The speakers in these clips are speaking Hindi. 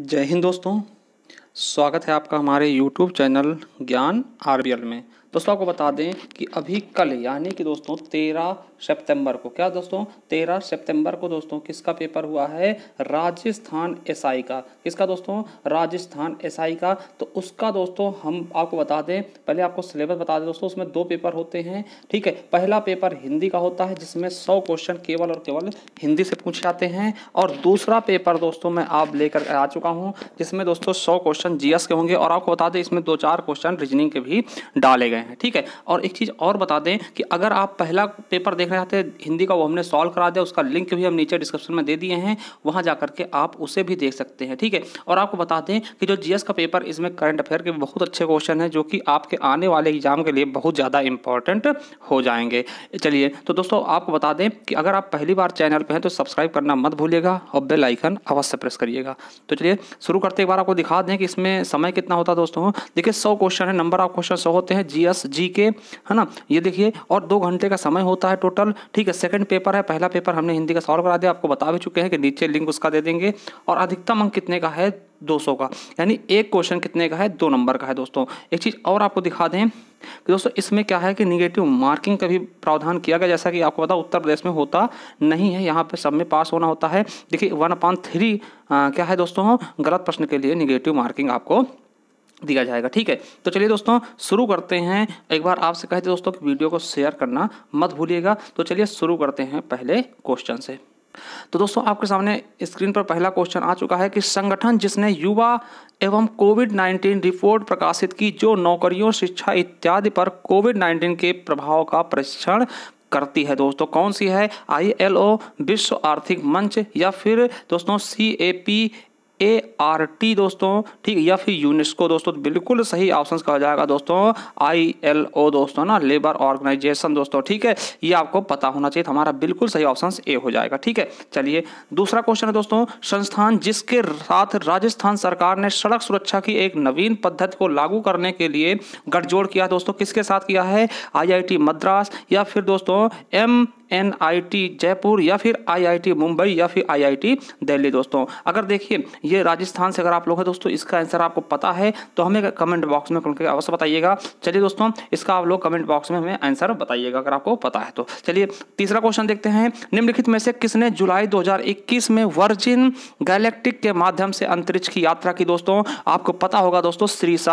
जय हिंद दोस्तों स्वागत है आपका हमारे YouTube चैनल ज्ञान आर में दोस्तों आपको बता दें कि अभी कल यानी कि दोस्तों तेरह सितंबर को क्या दोस्तों तेरह सितंबर को दोस्तों किसका पेपर हुआ है राजस्थान एसआई का किसका दोस्तों राजस्थान एसआई का तो उसका दोस्तों हम आपको बता दें पहले आपको सिलेबस बता दें दोस्तों उसमें दो पेपर होते हैं ठीक है पहला पेपर हिंदी का होता है जिसमें सौ क्वेश्चन केवल और केवल हिंदी से पूछे जाते हैं और दूसरा पेपर दोस्तों मैं आप लेकर आ चुका हूँ जिसमें दोस्तों सौ क्वेश्चन जीएस के होंगे और आपको बता दें इसमें दो चार क्वेश्चन रीजनिंग के भी डाले गए हैं ठीक है और एक चीज़ और बता दें कि अगर आप पहला पेपर देखना चाहते हैं हिंदी का वो हमने सॉल्व करा दिया उसका लिंक भी हम नीचे डिस्क्रिप्शन में दे दिए हैं वहाँ जा करके आप उसे भी देख सकते हैं ठीक है और आपको बता दें कि जो जीएस का पेपर इसमें करंट अफेयर के बहुत अच्छे क्वेश्चन हैं जो कि आपके आने वाले एग्जाम के लिए बहुत ज़्यादा इंपॉर्टेंट हो जाएंगे चलिए तो दोस्तों आपको बता दें कि अगर आप पहली बार चैनल पर हैं तो सब्सक्राइब करना मत भूलिएगा और बेल आइकन अवश्य प्रेस करिएगा तो चलिए शुरू करते एक बार आपको दिखा दें कि इसमें समय कितना होता है दोस्तों देखिए सौ क्वेश्चन है नंबर ऑफ क्वेश्चन सौ होते हैं जी प्लस जी के है ना ये देखिए और दो घंटे का समय होता है टोटल ठीक है सेकंड पेपर है पहला पेपर हमने हिंदी का सॉल्व करा दिया आपको बता भी चुके हैं कि नीचे लिंक उसका दे देंगे और अधिकतम अंक कितने का है 200 का यानी एक क्वेश्चन कितने का है दो नंबर का है दोस्तों एक चीज़ और आपको दिखा दें कि दोस्तों इसमें क्या है कि निगेटिव मार्किंग का भी प्रावधान किया गया जैसा कि आपको पता उत्तर प्रदेश में होता नहीं है यहाँ पे सब में पास होना होता है देखिए वन पॉइंट थ्री क्या है दोस्तों गलत प्रश्न के लिए निगेटिव मार्किंग आपको दिया जाएगा ठीक है तो चलिए दोस्तों शुरू करते हैं एक बार आपसे कहते दोस्तों कि वीडियो को शेयर करना मत भूलिएगा तो चलिए शुरू करते हैं पहले क्वेश्चन से तो दोस्तों आपके सामने स्क्रीन पर पहला क्वेश्चन आ चुका है कि संगठन जिसने युवा एवं कोविड 19 रिपोर्ट प्रकाशित की जो नौकरियों शिक्षा इत्यादि पर कोविड 19 के प्रभाव का परीक्षण करती है दोस्तों कौन सी है आई एल ओ विश्व आर्थिक मंच या फिर दोस्तों C A P A R T दोस्तों ठीक या फिर यूनेस्को दोस्तों तो बिल्कुल सही ऑप्शन कहा जाएगा दोस्तों आई एल ओ दोस्तों ना लेबर ऑर्गेनाइजेशन दोस्तों ठीक है ये आपको पता होना चाहिए तो हमारा बिल्कुल सही ऑप्शन ए हो जाएगा ठीक है चलिए दूसरा क्वेश्चन है दोस्तों संस्थान जिसके साथ राजस्थान सरकार ने सड़क सुरक्षा की एक नवीन पद्धति को लागू करने के लिए गठजोड़ किया दोस्तों किसके साथ किया है आई मद्रास या फिर दोस्तों एम एन जयपुर या फिर आई मुंबई या फिर आई दिल्ली दोस्तों अगर देखिए ये राजस्थान से अगर आप लोग हैं दोस्तों इसका आंसर आपको पता है तो हमें कमेंट बॉक्स में अवश्य बताइएगा चलिए दोस्तों इसका आप लोग कमेंट बॉक्स में हमें आंसर बताइएगा अगर आपको पता है तो चलिए तीसरा क्वेश्चन देखते हैं निम्नलिखित में से किसने जुलाई दो में वर्जिन गैलेक्टिक के माध्यम से अंतरिक्ष की यात्रा की दोस्तों आपको पता होगा दोस्तों श्रीसा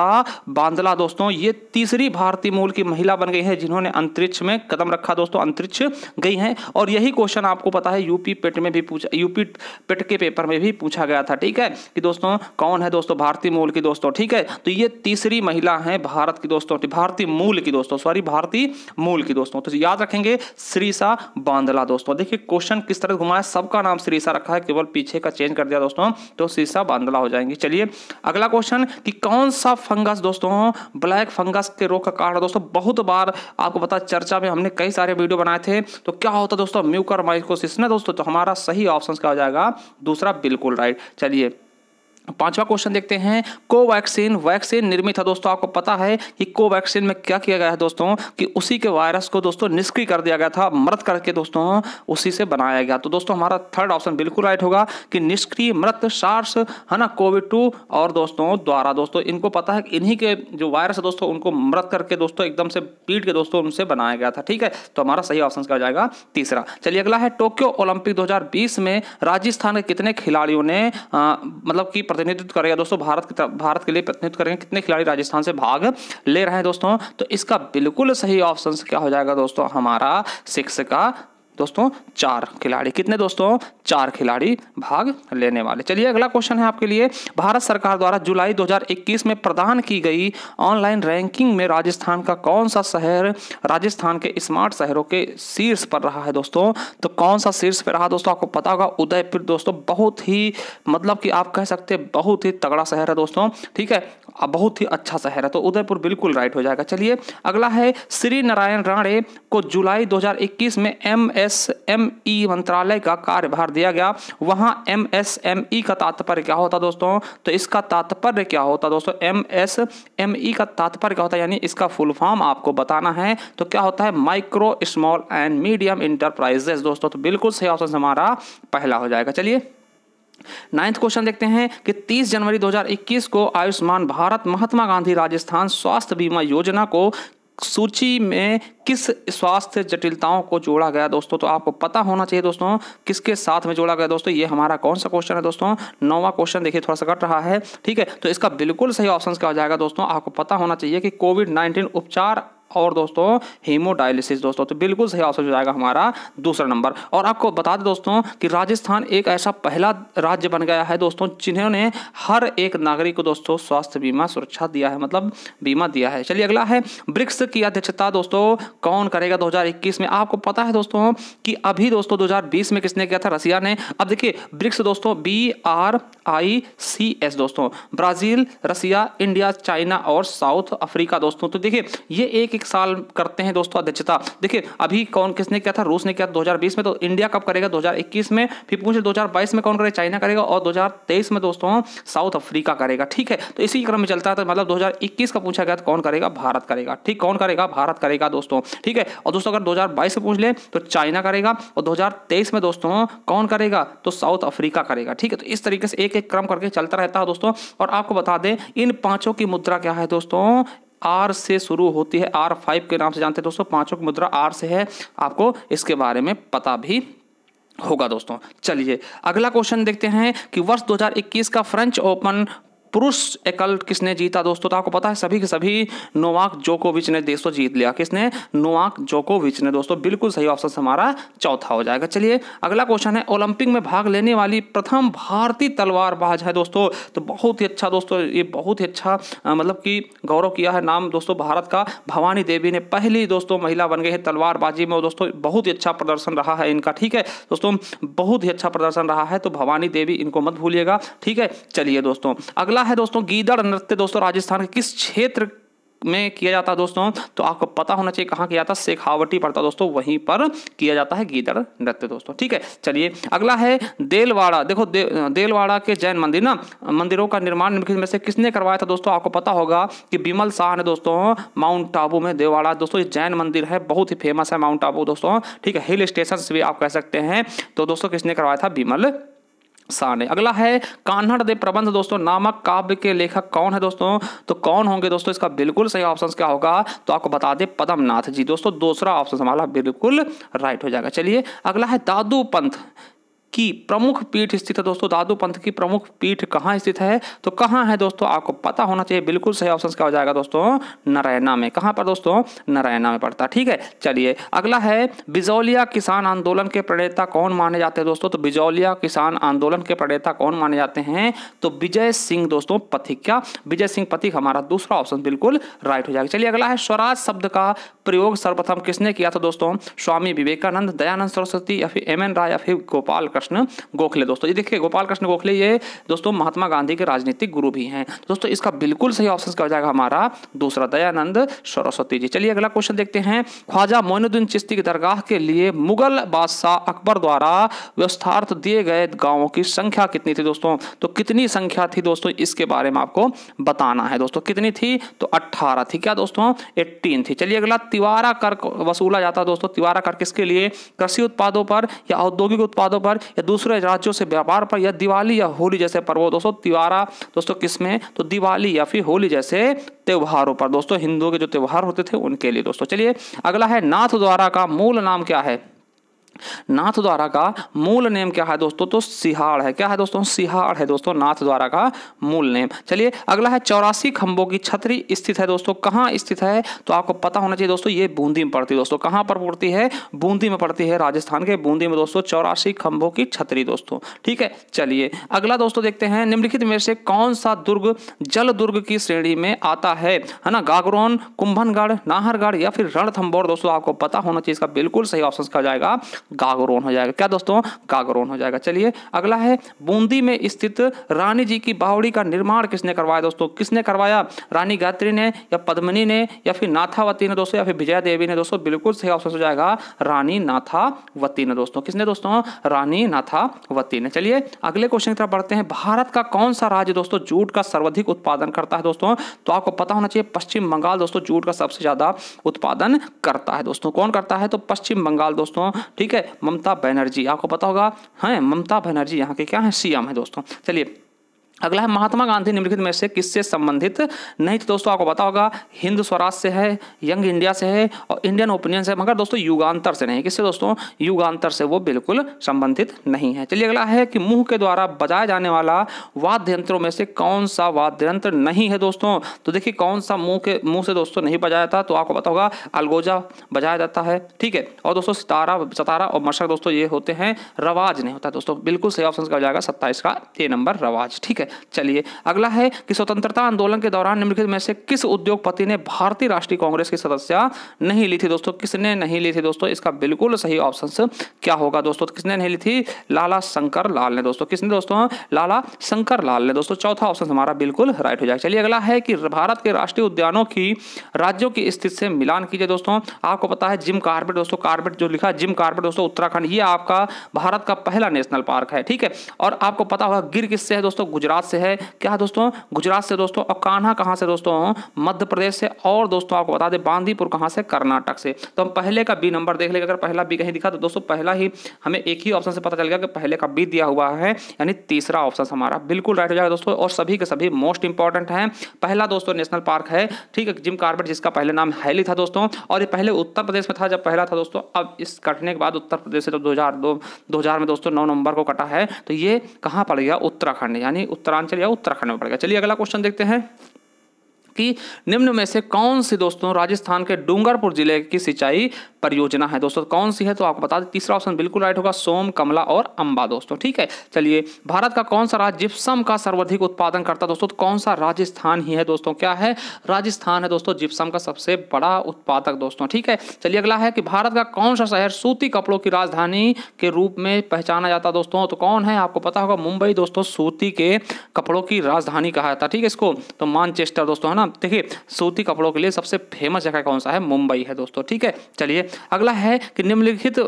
बांदला दोस्तों ये तीसरी भारतीय मूल की महिला बन गई है जिन्होंने अंतरिक्ष में कदम रखा दोस्तों अंतरिक्ष गई हैं और यही क्वेश्चन आपको पता है यूपी पेट में भी पूछा यूपी पेट के पेपर में भी पूछा गया था ठीक है कि दोस्तों कौन है दोस्तों भारतीय मूल की दोस्तों ठीक है तो ये तीसरी महिला है भारत की दोस्तों भारतीय मूल की दोस्तों सॉरी भारतीय मूल की दोस्तों तो याद रखेंगे श्रीसा बांदला दोस्तों देखिए क्वेश्चन किस तरह घुमाया सबका नाम श्रीसा रखा है केवल पीछे का चेंज कर दिया दोस्तों तो श्रीसा बांदला हो जाएंगे चलिए अगला क्वेश्चन कि कौन सा फंगस दोस्तों ब्लैक फंगस के रोग का कारण दोस्तों बहुत बार आपको पता चर्चा में हमने कई सारे वीडियो बनाए थे तो तो क्या होता दोस्तों म्यूकर माइकोसिस ना दोस्तों तो हमारा सही ऑप्शन क्या हो जाएगा दूसरा बिल्कुल राइट चलिए पांचवा क्वेश्चन देखते हैं कोवैक्सीन वैक्सीन निर्मित है दोस्तों आपको पता है कि कोवैक्सीन में क्या किया गया है दोस्तों कि उसी के वायरस को दोस्तों निष्क्रिय कर दिया गया था मृत करके दोस्तों उसी से बनाया गया तो दोस्तों हमारा थर्ड ऑप्शन बिल्कुल राइट होगा कि निष्क्रिय मृत सार्स है ना कोविड टू और दोस्तों द्वारा दोस्तों इनको पता है इन्हीं के जो वायरस है दोस्तों उनको मृत करके दोस्तों एकदम से पीट के दोस्तों उनसे बनाया गया था ठीक है तो हमारा सही ऑप्शन क्या हो जाएगा तीसरा चलिए अगला है टोक्यो ओलंपिक दो में राजस्थान के कितने खिलाड़ियों ने मतलब की प्रतिनिधित्व करेगा दोस्तों भारत के भारत के लिए प्रतिनिधित्व करेंगे कितने खिलाड़ी राजस्थान से भाग ले रहे हैं दोस्तों तो इसका बिल्कुल सही ऑप्शन क्या हो जाएगा दोस्तों हमारा सिक्स का दोस्तों चार खिलाड़ी कितने दोस्तों चार खिलाड़ी भाग लेने वाले चलिए अगला क्वेश्चन है आपके लिए भारत सरकार द्वारा जुलाई 2021 में प्रदान की गई ऑनलाइन रैंकिंग में राजस्थान का कौन सा शहर राजस्थान के स्मार्ट शहरों के शीर्ष पर रहा है दोस्तों तो कौन सा शीर्ष पर रहा दोस्तों आपको पता होगा उदयपुर दोस्तों बहुत ही मतलब कि आप कह सकते हैं बहुत ही तगड़ा शहर है दोस्तों ठीक है बहुत ही अच्छा शहर है तो उदयपुर बिल्कुल राइट हो जाएगा चलिए अगला है श्री नारायण राणे को जुलाई दो में एम एमएसएमई मंत्रालय का कार्यभार दिया गया वहां एमएसएमई का तात्पर्य क्या होता दोस्तों तो इसका तात्पर्य क्या होता दोस्तों एमएसएमई का तात्पर्य क्या होता यानी इसका फुल फॉर्म आपको बताना है तो क्या होता है micro small and medium enterprises दोस्तों तो बिल्कुल सही ऑप्शन हमारा पहला हो जाएगा चलिए नाइन्थ क्वेश्चन देखते हैं कि 30 जनवरी 2021 को आयुष्मान भारत महात्मा गांधी राजस्थान स्वास्थ्य बीमा योजना को सूची में किस स्वास्थ्य जटिलताओं को जोड़ा गया दोस्तों तो आपको पता होना चाहिए दोस्तों किसके साथ में जोड़ा गया दोस्तों ये हमारा कौन सा क्वेश्चन है दोस्तों नौवा क्वेश्चन देखिए थोड़ा सा कट रहा है ठीक है तो इसका बिल्कुल सही ऑप्शन क्या हो जाएगा दोस्तों आपको पता होना चाहिए कि कोविड नाइन्टीन उपचार और दोस्तों हीमोडायलिसिस दोस्तों तो बिल्कुल सही आंसर हो जाएगा हमारा दूसरा नंबर और आपको बता दें दोस्तों कि राजस्थान एक ऐसा पहला राज्य बन गया है दोस्तों जिन्होंने हर एक नागरिक को दोस्तों स्वास्थ्य बीमा सुरक्षा दिया है मतलब बीमा दिया है चलिए अगला है ब्रिक्स की अध्यक्षता दोस्तों कौन करेगा दो में आपको पता है दोस्तों कि अभी दोस्तों दो में किसने किया था रसिया ने अब देखिए ब्रिक्स दोस्तों B R I C S दोस्तों ब्राजील रसिया इंडिया चाइना और साउथ अफ्रीका दोस्तों तो देखिए ये एक एक साल करते हैं दोस्तों अध्यक्षता देखिए अभी कौन किसने किया था रूस ने किया दो में तो इंडिया कब करेगा दो में फिर पूछे दो में कौन करेगा चाइना करेगा और दो में दोस्तों साउथ अफ्रीका करेगा ठीक है तो इसी क्रम में चलता है तो मतलब दो का पूछा गया तो कौन करेगा भारत करेगा ठीक कौन करेगा भारत करेगा दोस्तों ठीक है और दोस्तों अगर 2022 से पूछ ले तो चाइना करेगा और 2023 में दोस्तों कौन करेगा तो साउथ अफ्रीका करेगा ठीक है तो इस तरीके से एक एक क्रम करके चलता रहता है दोस्तों और आपको बता दें इन पांचों की मुद्रा क्या है दोस्तों आर से शुरू होती है आर फाइव के नाम से जानते हैं दोस्तों पांचों की मुद्रा आर से है आपको इसके बारे में पता भी होगा दोस्तों चलिए अगला क्वेश्चन देखते हैं कि वर्ष 2021 का फ्रेंच ओपन पुरुष एकल्ट किसने जीता दोस्तों तो आपको पता है सभी के सभी नोवाक जोकोविच ने दोस्तों जीत लिया किसने नोवाक जोकोविच ने दोस्तों बिल्कुल सही ऑप्शन हमारा चौथा हो जाएगा चलिए अगला क्वेश्चन है ओलंपिक में भाग लेने वाली प्रथम भारतीय तलवारबाज है दोस्तों तो बहुत ही अच्छा दोस्तों ये बहुत ही अच्छा मतलब कि गौरव किया है नाम दोस्तों भारत का भवानी देवी ने पहली दोस्तों महिला बन गई है तलवारबाजी में दोस्तों बहुत ही अच्छा प्रदर्शन रहा है इनका ठीक है दोस्तों बहुत ही अच्छा प्रदर्शन रहा है तो भवानी देवी इनको मत भूलिएगा ठीक है चलिए दोस्तों अगला अगला है दोस्तों गीदड़ नृत्य दोस्तों राजस्थान के किस क्षेत्र में किया जाता है दोस्तों तो आपको पता होना चाहिए कहाँ किया जाता है शेखावटी पड़ता दोस्तों वहीं पर किया जाता है गीदड़ नृत्य दोस्तों ठीक है चलिए अगला है देलवाड़ा देखो दे, देलवाड़ा के जैन मंदिर ना मंदिरों का निर्माण निम्नलिखित में से किसने करवाया था दोस्तों आपको पता होगा कि बिमल शाह ने दोस्तों माउंट आबू में देलवाड़ा दोस्तों ये जैन मंदिर है बहुत ही फेमस है माउंट आबू दोस्तों ठीक है हिल स्टेशन भी आप कह सकते हैं तो दोस्तों किसने करवाया था बिमल शाह ने अगला है कान्हड़ दे प्रबंध दोस्तों नामक काव्य के लेखक कौन है दोस्तों तो कौन होंगे दोस्तों इसका बिल्कुल सही ऑप्शन क्या होगा तो आपको बता दे पदमनाथ जी दोस्तों दूसरा ऑप्शन हमारा बिल्कुल राइट हो जाएगा चलिए अगला है दादू पंथ की प्रमुख पीठ स्थित है दोस्तों दादू पंथ की प्रमुख पीठ कहाँ स्थित है तो कहाँ है दोस्तों आपको पता होना चाहिए बिल्कुल सही ऑप्शन क्या हो जाएगा दोस्तों नारायणा में कहाँ पर दोस्तों नारायणा में पड़ता है ठीक है चलिए अगला है बिजौलिया किसान आंदोलन के प्रणेता कौन माने जाते हैं दोस्तों तो बिजौलिया किसान आंदोलन के प्रणेता कौन माने जाते हैं तो विजय सिंह दोस्तों पथिक क्या विजय सिंह पथिक हमारा दूसरा ऑप्शन बिल्कुल राइट हो जाएगा चलिए अगला है स्वराज शब्द का प्रयोग सर्वप्रथम किसने किया था दोस्तों स्वामी विवेकानंद दयानंद सरस्वती या फिर एम एन राय या फिर गोपाल कृष्ण गोखले दोस्तों ये देखिए गोपाल कृष्ण गोखले ये दोस्तों महात्मा गांधी के राजनीतिक गुरु भी हैं दोस्तों इसका बिल्कुल सही ऑप्शन क्या हो जाएगा हमारा दूसरा दयानंद सरस्वती जी चलिए अगला क्वेश्चन देखते हैं ख्वाजा मोइनुद्दीन चिश्ती की दरगाह के लिए मुगल बादशाह अकबर द्वारा व्यवस्थार्थ दिए गए गांवों की संख्या कितनी थी दोस्तों तो कितनी संख्या थी दोस्तों इसके बारे में आपको बताना है दोस्तों कितनी थी तो अट्ठारह थी क्या दोस्तों एट्टीन थी चलिए अगला तिवारा कर वसूला जाता है दोस्तों तिवारा कर किसके लिए कृषि उत्पादों पर या औद्योगिक उत्पादों पर या दूसरे राज्यों से व्यापार पर या दिवाली या होली जैसे पर्व दोस्तों त्योहारा दोस्तों किसमें तो दिवाली या फिर होली जैसे त्योहारों पर दोस्तों हिंदुओं के जो त्यौहार होते थे उनके लिए दोस्तों चलिए अगला है नाथ द्वारा का मूल नाम क्या है नाथ द्वारा का मूल नेम क्या है दोस्तों तो सिहाड़ है क्या है दोस्तों सिहाड़ है दोस्तों नाथ द्वारा का मूल नेम चलिए अगला है चौरासी खंभों की छतरी स्थित है दोस्तों कहाँ स्थित है तो आपको पता होना चाहिए दोस्तों ये बूंदी में पड़ती है दोस्तों कहाँ पर पड़ती है बूंदी में पड़ती है राजस्थान के बूंदी में दोस्तों चौरासी खंभों की छतरी दोस्तों ठीक है चलिए अगला दोस्तों देखते हैं निम्नलिखित में से कौन सा दुर्ग जल दुर्ग की श्रेणी में आता है है ना गागरोन कुंभनगढ़ नाहरगढ़ या फिर रणथम्बोर दोस्तों आपको पता होना चाहिए इसका बिल्कुल सही ऑप्शन का जाएगा गागरोन हो जाएगा क्या दोस्तों गागरोन हो जाएगा चलिए अगला है बूंदी में स्थित रानी जी की बावड़ी का निर्माण किसने करवाया दोस्तों किसने करवाया रानी गायत्री ने या पद्मनी ने या फिर नाथावती ने दोस्तों या फिर विजया देवी ने दोस्तों बिल्कुल सही ऑप्शन हो जाएगा रानी नाथावती ने दोस्तों किसने दोस्तों रानी नाथावती ने चलिए अगले क्वेश्चन की तरफ बढ़ते हैं भारत का कौन सा राज्य दोस्तों जूट का सर्वाधिक उत्पादन करता है दोस्तों तो आपको पता होना चाहिए पश्चिम बंगाल दोस्तों जूट का सबसे ज्यादा उत्पादन करता है दोस्तों कौन करता है तो पश्चिम बंगाल दोस्तों ठीक है ममता बनर्जी आपको पता होगा हैं ममता बनर्जी यहाँ के क्या है सीएम है दोस्तों चलिए अगला है महात्मा गांधी निम्नलिखित में से किससे संबंधित नहीं तो दोस्तों आपको पता होगा हिंद स्वराज से है यंग इंडिया से है और इंडियन ओपिनियन से मगर दोस्तों युगांतर से नहीं किससे दोस्तों युगांतर से वो बिल्कुल संबंधित नहीं है चलिए अगला है कि मुंह के द्वारा बजाया जाने वाला वाद्य यंत्रों में से कौन सा वाद्य यंत्र नहीं है दोस्तों तो देखिए कौन सा मुंह के मुँह से दोस्तों नहीं बजाया जाता तो आपको पता होगा अलगोजा बजाया जाता है ठीक है और दोस्तों सितारा सतारा और मशक दोस्तों ये होते हैं रवाज नहीं होता दोस्तों बिल्कुल सही ऑप्शन का हो जाएगा सत्ताईस का ए नंबर रवाज ठीक है चलिए अगला है कि स्वतंत्रता आंदोलन के दौरान निम्नलिखित में से किस उद्योगपति ने भारतीय राष्ट्रीय कांग्रेस की सदस्य नहीं ली थी दोस्तों किसने नहीं ली थी दोस्तों इसका बिल्कुल सही ऑप्शन क्या होगा दोस्तों किसने नहीं ली थी लाला शंकर लाल ने दोस्तों किसने दोस्तों हाँ, लाला शंकर लाल ने दोस्तों चौथा ऑप्शन हमारा बिल्कुल राइट हो जाएगा चलिए अगला है कि भारत के राष्ट्रीय उद्यानों की राज्यों की स्थिति से मिलान कीजिए दोस्तों आपको पता है जिम कार्बेट दोस्तों कार्बेट जो लिखा जिम कार्बेट दोस्तों उत्तराखंड ये आपका भारत का पहला नेशनल पार्क है ठीक है और आपको पता होगा गिर किससे है दोस्तों गुजरात गुजरात से है क्या दोस्तों गुजरात से दोस्तों और कान्हा कहाँ से दोस्तों मध्य प्रदेश से और दोस्तों आपको बता दें बांदीपुर कहाँ से कर्नाटक से तो हम पहले का बी नंबर देख लेंगे अगर पहला बी कहीं दिखा तो दोस्तों पहला ही हमें एक ही ऑप्शन से पता चल गया कि पहले का बी दिया हुआ है यानी तीसरा ऑप्शन हमारा बिल्कुल राइट हो जाएगा दोस्तों और सभी के सभी मोस्ट इंपॉर्टेंट हैं पहला दोस्तों नेशनल पार्क है ठीक है जिम कार्बेट जिसका पहले नाम हैली था दोस्तों और ये पहले उत्तर प्रदेश में था जब पहला था दोस्तों अब इस कटने के बाद उत्तर प्रदेश से जब दो हजार में दोस्तों नौ नंबर को कटा है तो ये कहाँ पड़ गया उत्तराखंड यानी उत्तर उत्तरांचल या उत्तराखंड में पड़ेगा चलिए अगला क्वेश्चन देखते हैं कि निम्न में से कौन सी दोस्तों राजस्थान के डूंगरपुर जिले की सिंचाई परियोजना है दोस्तों कौन सी है तो आपको बता दें तीसरा ऑप्शन बिल्कुल राइट होगा सोम कमला और अंबा दोस्तों ठीक है चलिए भारत का कौन सा राज्य जिप्सम का सर्वाधिक उत्पादन करता है दोस्तों तो कौन सा राजस्थान ही है दोस्तों क्या है राजस्थान है दोस्तों जिप्सम का सबसे बड़ा उत्पादक दोस्तों ठीक है चलिए अगला है कि भारत का कौन सा शहर सूती कपड़ों की राजधानी के रूप में पहचाना जाता दोस्तों तो कौन है आपको पता होगा मुंबई दोस्तों सूती के कपड़ों की राजधानी कहा जाता ठीक है इसको तो मानचेस्टर दोस्तों है ना ना हाँ, देखिए सूती कपड़ों के लिए सबसे फेमस जगह कौन सा है मुंबई है दोस्तों ठीक है चलिए अगला है कि निम्नलिखित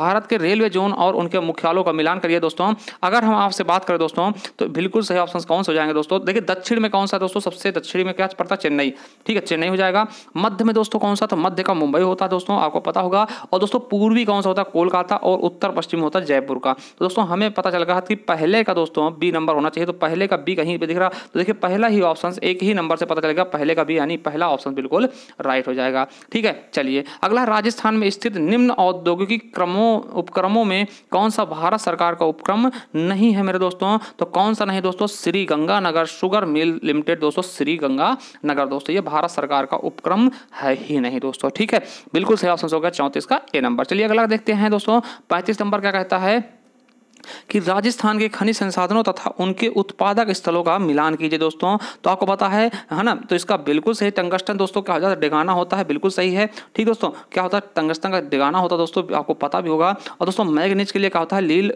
भारत के रेलवे जोन और उनके मुख्यालयों का मिलान करिए दोस्तों अगर हम आपसे बात करें दोस्तों तो बिल्कुल सही ऑप्शन कौन से हो जाएंगे दोस्तों देखिए दक्षिण में कौन सा दोस्तों सबसे दक्षिण में क्या पड़ता है चेन्नई ठीक है चेन्नई हो जाएगा मध्य में दोस्तों कौन सा तो मध्य का मुंबई होता है दोस्तों आपको पता होगा और दोस्तों पूर्वी कौन सा होता है कोलकाता और उत्तर पश्चिम होता है जयपुर का तो दोस्तों हमें पता चल रहा था कि पहले का दोस्तों बी नंबर होना चाहिए तो पहले का बी कहीं पर दिख रहा तो देखिए पहला ही ऑप्शन एक ही नंबर से पता चलेगा पहले का भी यानी पहला ऑप्शन बिल्कुल राइट हो जाएगा ठीक है चलिए अगला राजस्थान में स्थित निम्न औद्योगिक क्रमों उपक्रमों में कौन सा भारत सरकार का उपक्रम नहीं है मेरे दोस्तों तो कौन सा नहीं दोस्तों Sri Ganganagar sugar mill limited दोस्तों श्री गंगानगर दोस्तों ये भारत सरकार का उपक्रम है ही नहीं दोस्तों ठीक है बिल्कुल सही ऑप्शन होगा चौंतीस का ए नंबर चलिए अगला देखते हैं दोस्तों पैंतीस नंबर क्या कहता है कि राजस्थान के खनिज संसाधनों तथा उनके उत्पादक स्थलों का मिलान कीजिए दोस्तों तो आपको पता है है ना तो इसका बिल्कुल सही टंगस्टन दोस्तों क्या हो जाता है डिगाना होता है बिल्कुल सही है ठीक दोस्तों क्या होता है टंगस्टन का डिगाना होता है दोस्तों आपको पता भी होगा और दोस्तों मैगनीज के लिए क्या होता है लील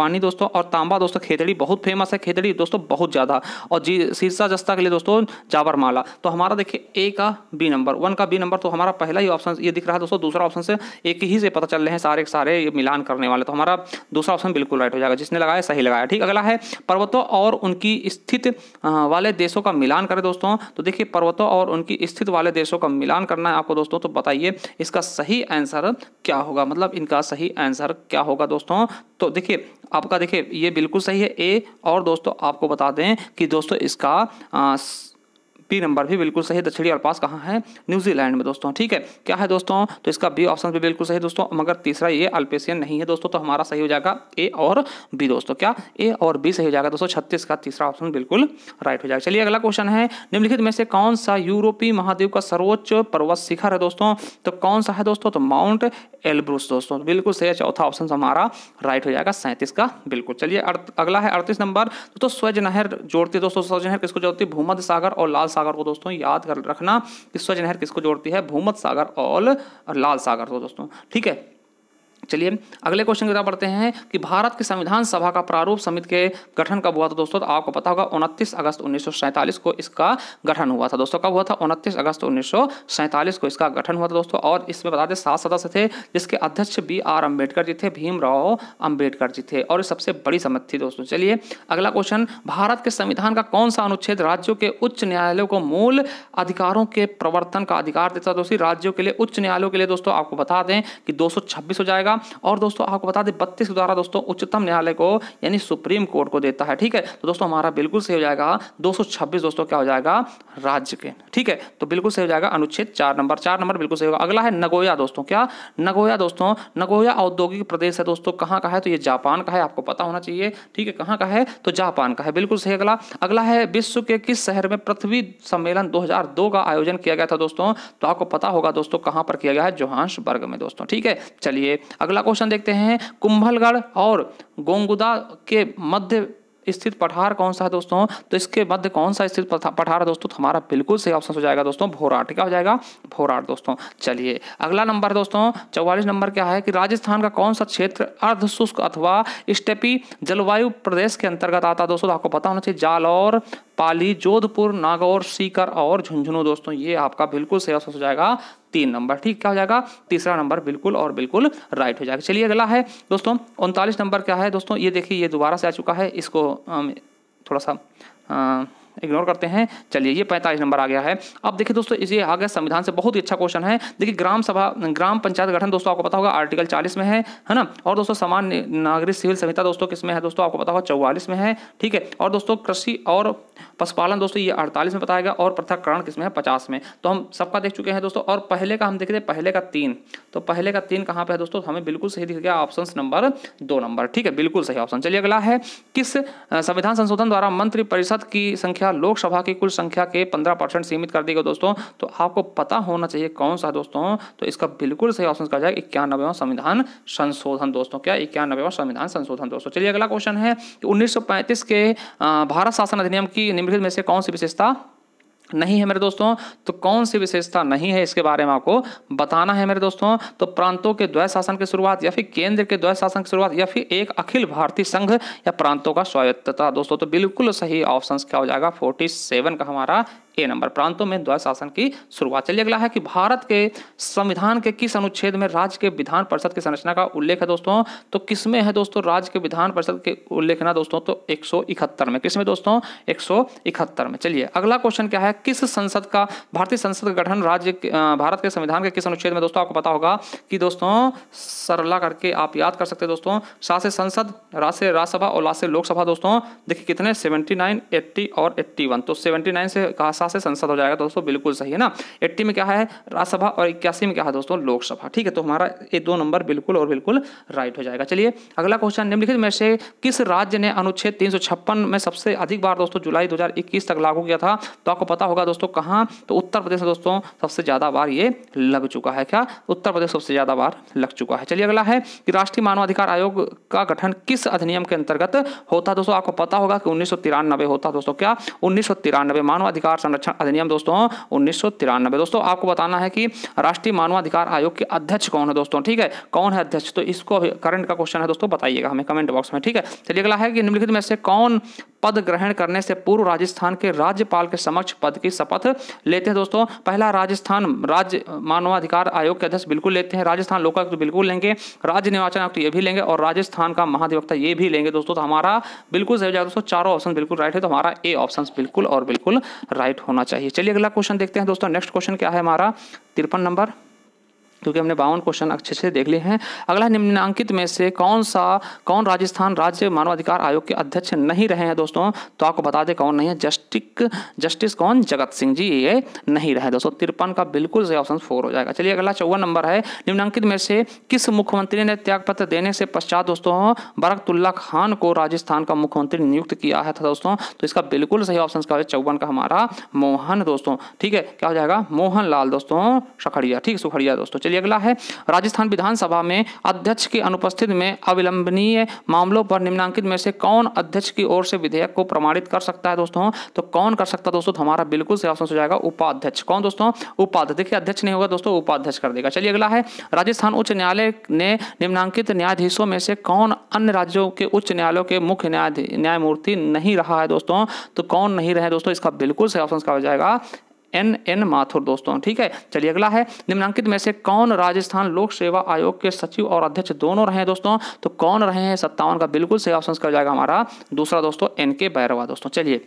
वानी दोस्तों और तांबा दोस्तों खेतड़ी बहुत फेमस है खेतड़ी दोस्तों बहुत ज़्यादा और जी सिरसा जस्ता के लिए दोस्तों जाबरमाला तो हमारा देखिए ए का बी नंबर वन का बी नंबर तो हमारा पहला ही ऑप्शन ये दिख रहा है दोस्तों दूसरा ऑप्शन से एक ही से पता चल रहे हैं सारे सारे मिलान करने वाले तो हमारा दूसरा ऑप्शन बिल्कुल राइट हो जाएगा जिसने लगाया सही लगाया ठीक अगला है पर्वतों और उनकी स्थित वाले देशों का मिलान करें दोस्तों तो देखिए पर्वतों और उनकी स्थित वाले देशों का मिलान करना है आपको दोस्तों तो बताइए इसका सही आंसर क्या होगा मतलब इनका सही आंसर क्या होगा दोस्तों तो देखिए आपका देखिए ये बिल्कुल सही है ए और दोस्तों आपको बता दें कि दोस्तों इसका आ, बी नंबर भी बिल्कुल सही दक्षिणी अल्पास कहाँ है न्यूजीलैंड में दोस्तों ठीक है क्या है दोस्तों तो इसका बी ऑप्शन भी बिल्कुल सही दोस्तों मगर तीसरा ये अल्पेशियन नहीं है दोस्तों तो हमारा सही हो जाएगा ए और बी दोस्तों क्या ए और बी सही हो जाएगा दोस्तों छत्तीस का तीसरा ऑप्शन बिल्कुल राइट हो जाएगा चलिए अगला क्वेश्चन है निम्नलिखित में से कौन सा यूरोपीय महाद्वीप का सर्वोच्च पर्वत शिखर है दोस्तों तो कौन सा है दोस्तों तो माउंट एलब्रूस दोस्तों बिल्कुल सही चौथा ऑप्शन हमारा राइट हो जाएगा सैंतीस का बिल्कुल चलिए अगला है अड़तीस नंबर तो, स्वज नहर जोड़ती है दोस्तों स्वज नहर किसको जोड़ती है भूमध सागर और लाल सागर को दोस्तों याद कर रखना किस्वा नहर किसको जोड़ती है भूमत सागर और लाल सागर को दोस्तों ठीक है चलिए अगले क्वेश्चन की तरफ बढ़ते हैं कि भारत के संविधान सभा का प्रारूप समिति के गठन कब हुआ था दोस्तों तो आपको पता होगा उनतीस अगस्त उन्नीस को इसका गठन हुआ था दोस्तों कब हुआ था उनतीस अगस्त उन्नीस को इसका गठन हुआ था दोस्तों और इसमें बता दें सात सदस्य थे जिसके अध्यक्ष बी आर अम्बेडकर जी थे भीमराव अम्बेडकर जी थे और सबसे बड़ी समिति थी दोस्तों चलिए अगला क्वेश्चन भारत के संविधान का कौन सा अनुच्छेद राज्यों के उच्च न्यायालयों को मूल अधिकारों के प्रवर्तन का अधिकार देता है दोस्तों राज्यों के लिए उच्च न्यायालयों के लिए दोस्तों आपको बता दें कि 226 हो जाएगा जाएगा और दोस्तों आपको बता दें बत्तीस द्वारा दोस्तों उच्चतम न्यायालय को यानी सुप्रीम कोर्ट को देता है ठीक है तो दोस्तों हमारा बिल्कुल सही हो जाएगा दो दोस्तों क्या हो जाएगा राज्य के ठीक है तो बिल्कुल सही हो जाएगा अनुच्छेद चार नंबर चार नंबर बिल्कुल सही होगा अगला है नगोया दोस्तों क्या नगोया दोस्तों नगोया औद्योगिक प्रदेश है दोस्तों कहाँ का है तो ये जापान का है आपको पता होना चाहिए ठीक है कहाँ का है तो जापान का है बिल्कुल सही अगला अगला है विश्व के किस शहर में पृथ्वी सम्मेलन 2002 का आयोजन किया गया था दोस्तों तो आपको पता होगा दोस्तों कहाँ पर किया गया है जोहांस में दोस्तों ठीक है चलिए अगला क्वेश्चन देखते हैं कुंभलगढ़ और गोंगुदा के मध्य स्थित पठार कौन सा है दोस्तों तो इसके मध्य कौन सा स्थित पठार है दोस्तों तो हमारा बिल्कुल सही ऑप्शन हो जाएगा दोस्तों भोराट क्या हो जाएगा भोराट दोस्तों चलिए अगला नंबर दोस्तों चौवालीस नंबर क्या है कि राजस्थान का कौन सा क्षेत्र अर्धशुष्क अथवा स्टेपी जलवायु प्रदेश के अंतर्गत आता है दोस्तों आपको पता होना चाहिए जालौर पाली जोधपुर नागौर सीकर और झुंझुनू दोस्तों ये आपका बिल्कुल सही ऑप्शन हो जाएगा तीन नंबर ठीक क्या हो जाएगा तीसरा नंबर बिल्कुल और बिल्कुल राइट हो जाएगा चलिए अगला है दोस्तों उनतालीस नंबर क्या है दोस्तों ये देखिए ये दोबारा से आ चुका है इसको थोड़ा सा इग्नोर करते हैं चलिए ये पैंतालीस नंबर आ गया है अब देखिए दोस्तों इसे आ गया संविधान से बहुत ही अच्छा क्वेश्चन है देखिए ग्राम सभा ग्राम पंचायत गठन दोस्तों आपको पता होगा आर्टिकल चालीस में है है ना और दोस्तों समान नागरिक सिविल संहिता दोस्तों किसमें है दोस्तों आपको पता होगा चौवालीस में है ठीक है और दोस्तों कृषि और पशुपालन दोस्तों ये अड़तालीस में बताया गया और पृथककरण किसमें है पचास में तो हम सबका देख चुके हैं दोस्तों और पहले का हम देख रहे पहले का तीन तो पहले का तीन कहाँ पर है दोस्तों हमें बिल्कुल सही दिख गया ऑप्शन नंबर दो नंबर ठीक है बिल्कुल सही ऑप्शन चलिए अगला है किस संविधान संशोधन द्वारा मंत्रिपरिषद की संख्या संख्या लोकसभा की कुल संख्या के पंद्रह परसेंट सीमित कर देगा दोस्तों तो आपको पता होना चाहिए कौन सा दोस्तों तो इसका बिल्कुल सही ऑप्शन कहा जाएगा इक्यानवे संविधान संशोधन दोस्तों क्या इक्यानवे संविधान संशोधन दोस्तों चलिए अगला क्वेश्चन है कि 1935 के भारत शासन अधिनियम की निम्नलिखित में से कौन सी विशेषता नहीं है मेरे दोस्तों तो कौन सी विशेषता नहीं है इसके बारे में आपको बताना है मेरे दोस्तों तो प्रांतों के द्वैत शासन की शुरुआत या फिर केंद्र के द्वय शासन की शुरुआत या फिर एक अखिल भारतीय संघ या प्रांतों का स्वायत्तता दोस्तों तो बिल्कुल सही ऑप्शन क्या हो जाएगा 47 का हमारा ए नंबर प्रांतों में द्वैत शासन की शुरुआत चलिए अगला है कि भारत के संविधान के किस अनुच्छेद में राज्य के विधान परिषद की संरचना का उल्लेख है दोस्तों तो किसमें है दोस्तों राज्य के विधान परिषद के उल्लेखना दोस्तों तो एक में किसमें दोस्तों एक में चलिए अगला क्वेश्चन क्या है किस संसद का भारतीय संसद का गठन राज्य भारत के संविधान के किस अनुच्छेद में दोस्तों आपको पता होगा कि दोस्तों सरला करके आप याद कर सकते दोस्तों शाह संसद राज राज्यसभा और लास्ट लोकसभा दोस्तों देखिए कितने 79, 80 और 81 तो 79 से कहा व्यवस्था से संसद हो जाएगा दोस्तों बिल्कुल सही है ना एट्टी में क्या है राज्यसभा और इक्यासी में क्या है दोस्तों लोकसभा ठीक है तो हमारा ये दो नंबर बिल्कुल और बिल्कुल राइट हो जाएगा चलिए अगला क्वेश्चन निम्नलिखित में से किस राज्य ने अनुच्छेद तीन में सबसे अधिक बार दोस्तों जुलाई दो तक लागू किया था तो आपको पता होगा दोस्तों कहाँ तो उत्तर प्रदेश में दोस्तों सबसे ज़्यादा बार ये लग चुका है क्या उत्तर प्रदेश सबसे ज़्यादा बार लग चुका है चलिए अगला है कि राष्ट्रीय मानवाधिकार आयोग का गठन किस अधिनियम के अंतर्गत होता दोस्तों आपको पता होगा कि उन्नीस होता दोस्तों क्या उन्नीस मानवाधिकार संरक्षण अधिनियम दोस्तों उन्नीस दोस्तों आपको बताना है कि राष्ट्रीय मानवाधिकार आयोग के अध्यक्ष कौन है दोस्तों ठीक है कौन है अध्यक्ष तो इसको करंट का क्वेश्चन है दोस्तों बताइएगा हमें कमेंट बॉक्स में ठीक है चलिए अगला है कि निम्नलिखित में से कौन पद ग्रहण करने से पूर्व राजस्थान के राज्यपाल के समक्ष पद की शपथ लेते हैं दोस्तों पहला राजस्थान राज्य मानवाधिकार आयोग के अध्यक्ष बिल्कुल लेते हैं राजस्थान लोकायुक्त तो बिल्कुल लेंगे राज्य निर्वाचन आयुक्त तो ये भी लेंगे और राजस्थान का महाधिवक्ता ये भी लेंगे दोस्तों तो हमारा बिल्कुल सही हो जाएगा दोस्तों चारों ऑप्शन बिल्कुल राइट है तो हमारा ए ऑप्शन बिल्कुल और बिल्कुल राइट होना चाहिए चलिए अगला क्वेश्चन देखते हैं दोस्तों नेक्स्ट क्वेश्चन क्या है हमारा तिरपन नंबर क्योंकि हमने बावन क्वेश्चन अच्छे से देख लिए हैं अगला निम्नांकित में से कौन सा कौन राजस्थान राज्य मानवाधिकार आयोग के अध्यक्ष नहीं रहे हैं दोस्तों तो आपको बता दें कौन नहीं है जस्टिक जस्टिस कौन जगत सिंह जी ये नहीं रहे दोस्तों तिरपन का बिल्कुल सही ऑप्शन फोर हो जाएगा चलिए अगला चौवन नंबर है निम्नांकित में से किस मुख्यमंत्री ने त्यागपत्र देने से पश्चात दोस्तों बरकतुल्ला खान को राजस्थान का मुख्यमंत्री नियुक्त किया है था दोस्तों तो इसका बिल्कुल सही ऑप्शन का चौवन का हमारा मोहन दोस्तों ठीक है क्या हो जाएगा मोहन लाल दोस्तों सखड़िया ठीक सुखड़िया दोस्तों चलिए लिए अगला है राजस्थान विधानसभा में अध्यक्ष की अनुपस्थिति में अविलंबनीय मामलों पर निम्नांकित में से कौन अध्यक्ष की ओर से विधेयक को प्रमाणित कर सकता है दोस्तों तो कौन कर सकता है दोस्तों तो हमारा बिल्कुल सही ऑप्शन हो जाएगा उपाध्यक्ष कौन दोस्तों उपाध्यक्ष देखिए अध्यक्ष नहीं होगा दोस्तों उपाध्यक्ष कर देगा चलिए अगला है राजस्थान उच्च न्यायालय ने निम्नांकित न्यायाधीशों में से कौन अन्य राज्यों के उच्च न्यायालयों के मुख्य न्यायाधीश न्यायमूर्ति नहीं रहा है दोस्तों तो कौन नहीं रहे दोस्तों इसका बिल्कुल सही ऑप्शन का हो जाएगा एन एन माथुर दोस्तों ठीक है चलिए अगला है निम्नांकित में से कौन राजस्थान लोक सेवा आयोग के सचिव और अध्यक्ष दोनों रहे दोस्तों तो कौन रहे हैं सत्तावन का बिल्कुल सही ऑप्शन कर जाएगा हमारा दूसरा दोस्तों एन के बैरवा दोस्तों चलिए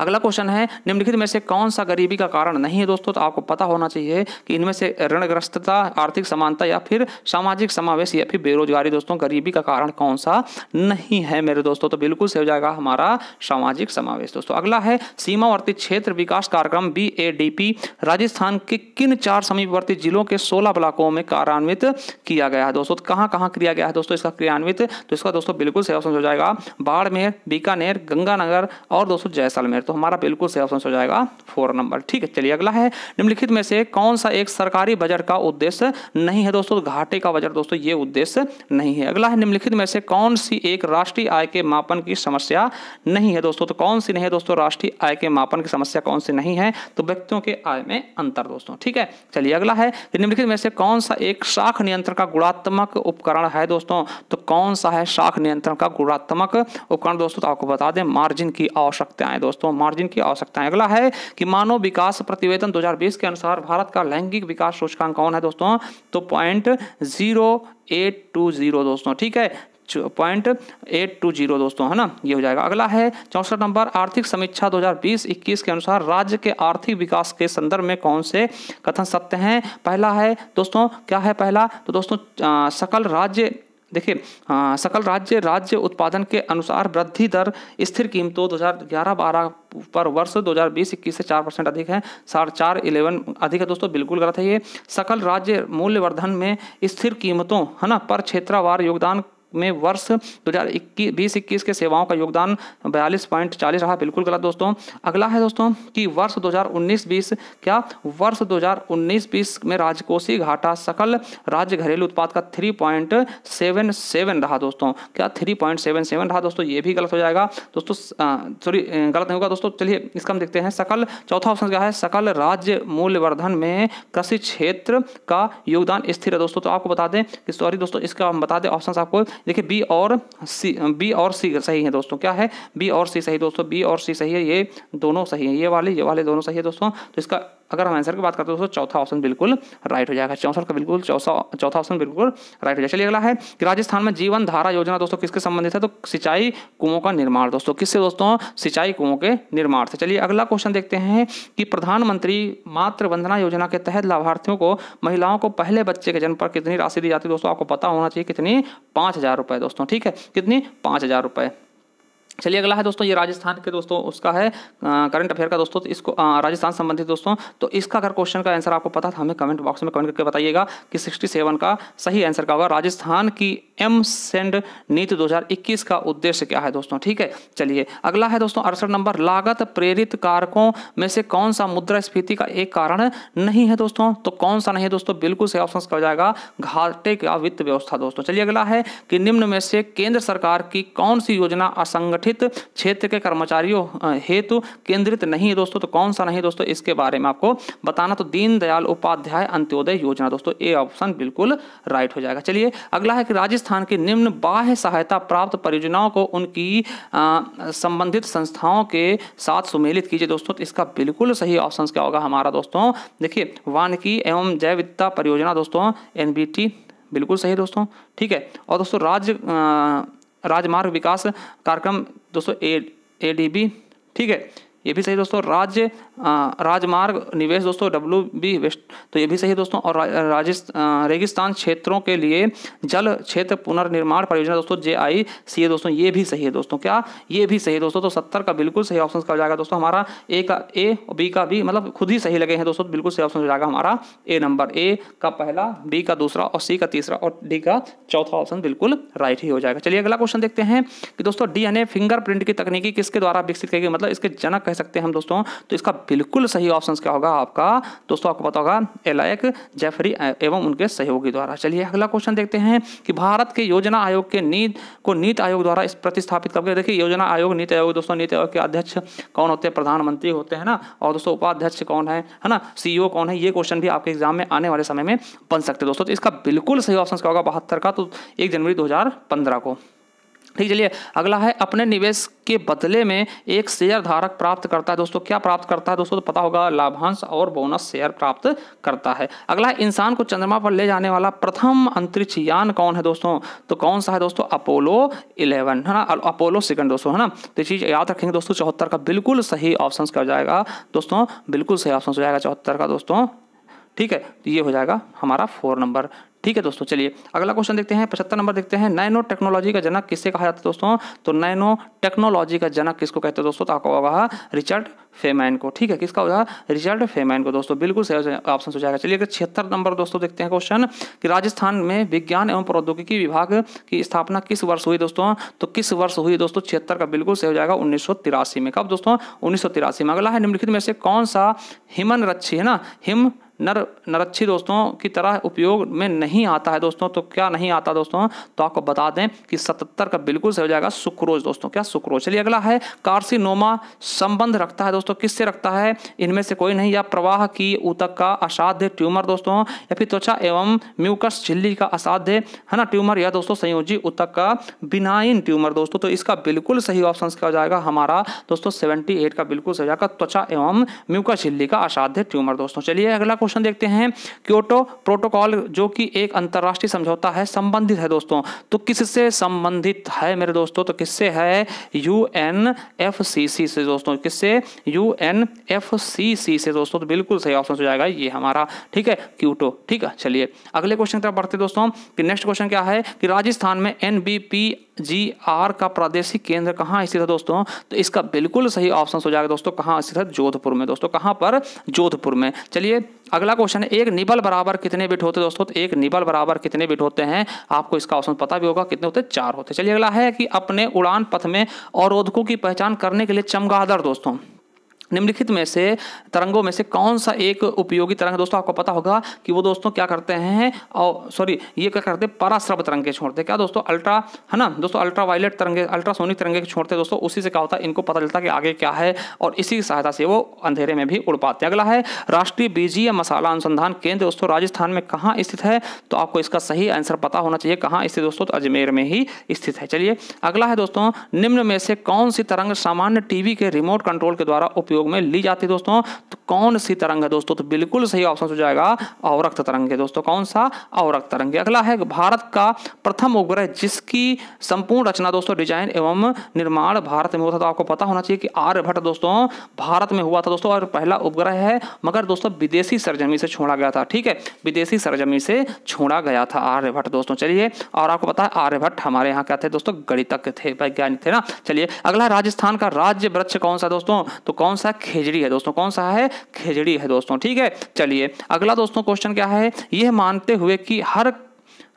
अगला क्वेश्चन है निम्नलिखित में से कौन सा गरीबी का कारण नहीं है दोस्तों तो आपको पता होना चाहिए कि इनमें से ऋणग्रस्तता आर्थिक समानता या फिर सामाजिक समावेश या फिर बेरोजगारी दोस्तों गरीबी का कारण कौन सा नहीं है मेरे दोस्तों तो बिल्कुल सही हो जाएगा हमारा सामाजिक समावेश दोस्तों अगला है सीमावर्ती क्षेत्र विकास कार्यक्रम बी राजस्थान के किन चार समीपवर्ती जिलों के सोलह ब्लॉकों में कार्यान्वित किया गया है दोस्तों तो कहाँ कहाँ किया गया है दोस्तों इसका क्रियान्वित तो इसका दोस्तों बिल्कुल सही ऑप्शन हो जाएगा बाड़मेर बीकानेर गंगानगर और दोस्तों जैसा साल जैसलमेर तो हमारा बिल्कुल सही ऑप्शन हो जाएगा फोर नंबर ठीक है चलिए अगला है निम्नलिखित में से कौन सा एक सरकारी बजट का उद्देश्य नहीं है दोस्तों घाटे का बजट दोस्तों ये उद्देश्य नहीं है अगला है निम्नलिखित में से कौन सी एक राष्ट्रीय आय के मापन की समस्या नहीं है दोस्तों तो कौन सी नहीं है दोस्तों राष्ट्रीय आय के मापन की समस्या कौन सी नहीं है तो व्यक्तियों के आय में अंतर दोस्तों ठीक है चलिए अगला है तो निम्नलिखित में से कौन सा एक शाख नियंत्रण का गुणात्मक उपकरण है दोस्तों तो कौन सा है शाख नियंत्रण का गुणात्मक उपकरण दोस्तों तो आपको बता दें मार्जिन की आवश्यकताएं दोस्तों दोस्तों मार्जिन की आवश्यकता है अगला है कि मानव विकास प्रतिवेदन 2020 के अनुसार भारत का लैंगिक विकास सूचकांक कौन है दोस्तों तो पॉइंट दोस्तों ठीक है पॉइंट एट टू जीरो दोस्तों है ना ये हो जाएगा अगला है चौसठ नंबर आर्थिक समीक्षा 2020-21 के अनुसार राज्य के आर्थिक विकास के संदर्भ में कौन से कथन सत्य हैं पहला है दोस्तों क्या है पहला तो दोस्तों आ, सकल राज्य देखिए सकल राज्य राज्य उत्पादन के अनुसार वृद्धि दर स्थिर कीमतों 2011-12 पर वर्ष 2020-21 से 4 परसेंट अधिक है साढ़े चार इलेवन अधिक है दोस्तों बिल्कुल गलत है ये सकल राज्य मूल्यवर्धन में स्थिर कीमतों है ना पर क्षेत्रावार योगदान में वर्ष दो हज़ार इक्कीस के सेवाओं का योगदान बयालीस पॉइंट चालीस रहा बिल्कुल गलत दोस्तों अगला है दोस्तों कि वर्ष 2019-20 क्या वर्ष 2019-20 में राजकोषीय घाटा सकल राज्य घरेलू उत्पाद का 3.77 रहा दोस्तों क्या 3.77 रहा दोस्तों ये भी गलत हो जाएगा दोस्तों सॉरी गलत नहीं होगा दोस्तों चलिए इसका हम देखते हैं सकल चौथा ऑप्शन क्या है सकल राज्य मूल्यवर्धन में कृषि क्षेत्र का योगदान स्थिर है दोस्तों तो आपको बता दें कि सॉरी दोस्तों इसका हम बता दें ऑप्शन आपको देखिए बी और सी बी और सी सही है दोस्तों क्या है बी और सी सही दोस्तों बी और सी सही है ये दोनों सही है ये वाले ये वाले दोनों सही है दोस्तों तो इसका अगर हम आंसर की बात करते हैं दोस्तों चौथा ऑप्शन बिल्कुल राइट हो जाएगा चौसठ का बिल्कुल चौथा ऑप्शन बिल्कुल राइट हो जाएगा चलिए अगला है कि राजस्थान में जीवन धारा योजना दोस्तों किसके संबंधित है तो सिंचाई कुओं का निर्माण दोस्तों किससे दोस्तों सिंचाई कुओं के निर्माण से चलिए अगला क्वेश्चन देखते हैं कि प्रधानमंत्री मातृ वंदना योजना के तहत लाभार्थियों को महिलाओं को पहले बच्चे के जन्म पर कितनी राशि दी जाती है दोस्तों आपको पता होना चाहिए कितनी पाँच हजार दोस्तों ठीक है कितनी पाँच हजार रुपए चलिए अगला है दोस्तों ये राजस्थान के दोस्तों उसका है करंट अफेयर का दोस्तों तो इसको राजस्थान संबंधित दोस्तों तो इसका अगर क्वेश्चन का आंसर आपको पता था हमें कमेंट बॉक्स में कमेंट करके बताइएगा कि 67 का सही आंसर क्या होगा राजस्थान की एम सेंड नीति 2021 का उद्देश्य क्या है दोस्तों ठीक है चलिए अगला है दोस्तों अड़सठ नंबर लागत प्रेरित कारकों में से कौन सा मुद्रास्फीति का एक कारण नहीं है दोस्तों तो कौन सा नहीं है दोस्तों बिल्कुल सही ऑप्शन कहा जाएगा घाटे का वित्त व्यवस्था दोस्तों चलिए अगला है कि निम्न में से केंद्र सरकार की कौन सी योजना असंगठित संगठित क्षेत्र के कर्मचारियों हेतु केंद्रित नहीं है दोस्तों तो कौन सा नहीं दोस्तों इसके बारे में आपको बताना तो दीनदयाल उपाध्याय अंत्योदय योजना दोस्तों ए ऑप्शन बिल्कुल राइट हो जाएगा चलिए अगला है कि राजस्थान की निम्न बाह्य सहायता प्राप्त परियोजनाओं को उनकी संबंधित संस्थाओं के साथ सुमेलित कीजिए दोस्तों तो इसका बिल्कुल सही ऑप्शन क्या होगा हमारा दोस्तों देखिए वानिकी एवं जैव परियोजना दोस्तों एनबीटी बिल्कुल सही दोस्तों ठीक है और दोस्तों राज्य राजमार्ग विकास कार्यक्रम दो सौ ठीक है ये भी सही दोस्तों राज्य राजमार्ग निवेश दोस्तों डब्ल्यू बी वेस्ट तो ये भी सही दोस्तों और राजस्थान रेगिस्तान क्षेत्रों के लिए जल क्षेत्र पुनर्निर्माण परियोजना दोस्तों जे आई सी ए दोस्तों ये भी सही है दोस्तों क्या ये भी सही है दोस्तों तो सत्तर का बिल्कुल सही ऑप्शन का हो जाएगा दोस्तों हमारा ए का ए और बी का भी मतलब खुद ही सही लगे हैं दोस्तों बिल्कुल सही ऑप्शन हो जाएगा हमारा ए नंबर ए का पहला बी का दूसरा और सी का तीसरा और डी का चौथा ऑप्शन बिल्कुल राइट ही हो जाएगा चलिए अगला क्वेश्चन देखते हैं कि दोस्तों डी एन ए फिंगरप्रिंट की तकनीकी किसके द्वारा विकसित की गई मतलब इसके जनक कह सकते हैं हम दोस्तों तो इसका बिल्कुल सही ऑप्शन क्या होगा आपका दोस्तों आपको पता होगा एलायक जेफरी एवं उनके सहयोगी द्वारा चलिए अगला क्वेश्चन देखते हैं कि भारत के योजना आयोग के नीत को नीति आयोग द्वारा प्रतिस्थापित करके देखिए योजना आयोग नीति आयोग दोस्तों नीति आयोग के अध्यक्ष कौन होते हैं प्रधानमंत्री होते हैं ना और दोस्तों उपाध्यक्ष कौन है है ना सीईओ कौन है ये क्वेश्चन भी आपके एग्जाम में आने वाले समय में बन सकते हैं दोस्तों तो इसका बिल्कुल सही ऑप्शन क्या होगा बहत्तर का तो एक जनवरी दो को ठीक चलिए अगला है अपने निवेश के बदले में एक शेयर धारक प्राप्त करता है दोस्तों क्या प्राप्त करता है दोस्तों तो पता होगा लाभांश और बोनस शेयर प्राप्त करता है अगला है इंसान को चंद्रमा पर ले जाने वाला प्रथम अंतरिक्ष यान कौन है दोस्तों तो कौन सा है दोस्तों अपोलो इलेवन है ना अपोलो सेकंड दोस्तों है ना तो चीज़ याद रखेंगे दोस्तों चौहत्तर का बिल्कुल सही ऑप्शन हो जाएगा दोस्तों बिल्कुल सही ऑप्शन हो जाएगा चौहत्तर का दोस्तों ठीक है तो ये हो जाएगा हमारा फोर नंबर ठीक है दोस्तों चलिए अगला क्वेश्चन देखते हैं पचहत्तर नंबर देखते हैं नैनो टेक्नोलॉजी का जनक किससे कहा जाता है दोस्तों तो नैनो टेक्नोलॉजी का जनक किसको कहते हैं दोस्तों तो आपको होगा रिचर्ड फेमैन को ठीक है किसका होगा रिचर्ड फेमैन को दोस्तों बिल्कुल सही ऑप्शन हो चलिए अगर छिहत्तर नंबर दोस्तों देखते हैं क्वेश्चन कि राजस्थान में विज्ञान एवं प्रौद्योगिकी विभाग की स्थापना किस वर्ष हुई दोस्तों तो किस वर्ष हुई दोस्तों छिहत्तर का बिल्कुल सही हो जाएगा उन्नीस में कब दोस्तों उन्नीस में अगला है निम्नलिखित में से कौन सा हिमन रक्षी है ना हिम नर नरक्षी दोस्तों की तरह उपयोग में नहीं आता है दोस्तों तो क्या नहीं आता दोस्तों तो आपको बता दें कि सतहत्तर का बिल्कुल सही हो जाएगा सुक्रोज दोस्तों क्या सुक्रोज चलिए अगला है कार्सिनोमा संबंध रखता है दोस्तों किससे रखता है इनमें से कोई नहीं या प्रवाह की ऊतक का असाध्य ट्यूमर दोस्तों या फिर त्वचा एवं म्यूकस झिल्ली का असाध्य है ना ट्यूमर या दोस्तों संयोजी ऊतक का बिनाइन ट्यूमर दोस्तों तो इसका बिल्कुल सही ऑप्शन क्या हो जाएगा हमारा दोस्तों सेवेंटी का बिल्कुल सही हो जाएगा त्वचा एवं म्यूकस झिल्ली का असाध्य ट्यूमर दोस्तों चलिए अगला क्वेश्चन क्वेश्चन देखते हैं क्योटो प्रोटोकॉल जो कि एक अंतर्राष्ट्रीय समझौता है संबंधित है दोस्तों तो किससे संबंधित है मेरे दोस्तों तो किससे है U N F C C से दोस्तों किससे U N F C C से दोस्तों तो बिल्कुल सही ऑप्शन हो जाएगा ये हमारा ठीक है क्यूटो ठीक है चलिए अगले क्वेश्चन की तरफ बढ़ते दोस्तों कि नेक्स्ट क्वेश्चन क्या है कि राजस्थान में N B P G R का प्रादेशिक केंद्र कहाँ स्थित है दोस्तों तो इसका बिल्कुल सही ऑप्शन हो जाएगा दोस्तों कहाँ स्थित है जोधपुर में दोस्तों कहाँ पर जोधपुर में चलिए अगला क्वेश्चन है एक निबल बराबर कितने बिट होते हैं दोस्तों तो एक निबल बराबर कितने बिट होते हैं आपको इसका ऑप्शन पता भी होगा कितने होते हैं चार होते चलिए अगला है कि अपने उड़ान पथ में अवरोधकों की पहचान करने के लिए चमगादड़ दोस्तों निम्नलिखित में से तरंगों में से कौन सा एक उपयोगी तरंग दोस्तों आपको पता होगा कि वो दोस्तों क्या करते हैं और सॉरी ये क्या करते हैं पराश्रव तरंगे छोड़ते क्या दोस्तों अल्ट्रा है ना दोस्तों अल्ट्रा वायलेट तरंगे अल्ट्रासोनिक तरंगे छोड़ते दोस्तों उसी से क्या होता है इनको पता चलता है कि आगे क्या है और इसी की सहायता से वो अंधेरे में भी उड़ पाते हैं अगला है राष्ट्रीय बीजीय मसाला अनुसंधान केंद्र दोस्तों राजस्थान में कहाँ स्थित है तो आपको इसका सही आंसर पता होना चाहिए कहाँ स्थित दोस्तों तो अजमेर में ही स्थित है चलिए अगला है दोस्तों निम्न में से कौन सी तरंग सामान्य टीवी के रिमोट कंट्रोल के द्वारा उपयोग उपयोग में ली जाती है दोस्तों तो कौन सी तरंग है दोस्तों तो बिल्कुल सही ऑप्शन हो जाएगा अवरक्त तरंग है दोस्तों कौन सा अवरक्त तरंग अगला है भारत का प्रथम उपग्रह जिसकी संपूर्ण रचना दोस्तों डिजाइन एवं निर्माण भारत में हुआ था तो आपको पता होना चाहिए कि आर्यभट्ट दोस्तों भारत में हुआ था दोस्तों और पहला उपग्रह है मगर दोस्तों विदेशी सरजमी से छोड़ा गया था ठीक है विदेशी सरजमी से छोड़ा गया था आर्यभट्ट दोस्तों चलिए और आपको पता है आर्यभट्ट हमारे यहाँ क्या थे दोस्तों गणितज्ञ थे वैज्ञानिक थे ना चलिए अगला राजस्थान का राज्य वृक्ष कौन सा दोस्तों तो कौन सा सा खेजड़ी है दोस्तों कौन सा है खेजड़ी है दोस्तों ठीक है चलिए अगला दोस्तों क्वेश्चन क्या है यह मानते हुए कि हर